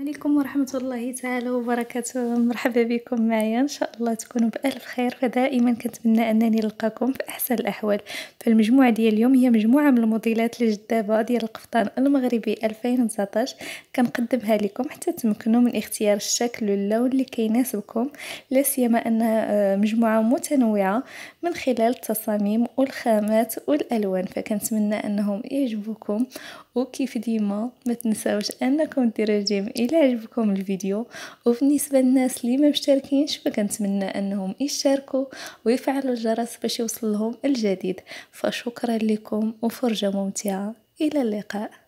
عليكم ورحمة الله تعالى وبركاته مرحبا بكم معايا إن شاء الله تكونوا بألف خير فدائما كنتمنى أنني نلقاكم في أحسن الأحوال فالمجموعة ديال اليوم هي مجموعة من الموديلات الجذابة ديال القفطان المغربي 2019 كنقدمها لكم حتى تمكنوا من اختيار الشكل واللون اللي كيناسبكم لا سيما أنها آه، مجموعة متنوعة من خلال التصاميم والخامات والألوان فكنتمنى أنهم يعجبوكم وكيف ديما ما تنساوش أنكم ديروا الى عجبكم الفيديو وبالنسبه للناس اللي ما مشتركينش فكنتمنى انهم يشتركوا ويفعلوا الجرس باش يوصل لهم الجديد فشكرا لكم وفرجه ممتعه الى اللقاء